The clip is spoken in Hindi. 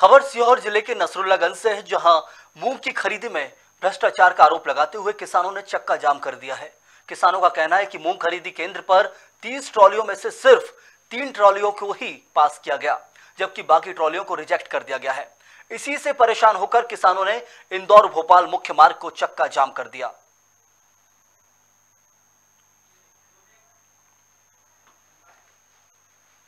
खबर सीहोर जिले के नसरुल्लागंज से है जहां मूंग की खरीदी में भ्रष्टाचार का आरोप लगाते हुए किसानों ने चक्का जाम कर दिया है किसानों का कहना है कि मूंग खरीदी केंद्र पर 30 ट्रॉलियों में से सिर्फ तीन ट्रॉलियों को ही पास किया गया जबकि बाकी ट्रॉलियों को रिजेक्ट कर दिया गया है इसी से परेशान होकर किसानों ने इंदौर भोपाल मुख्य मार्ग को चक्का जाम कर दिया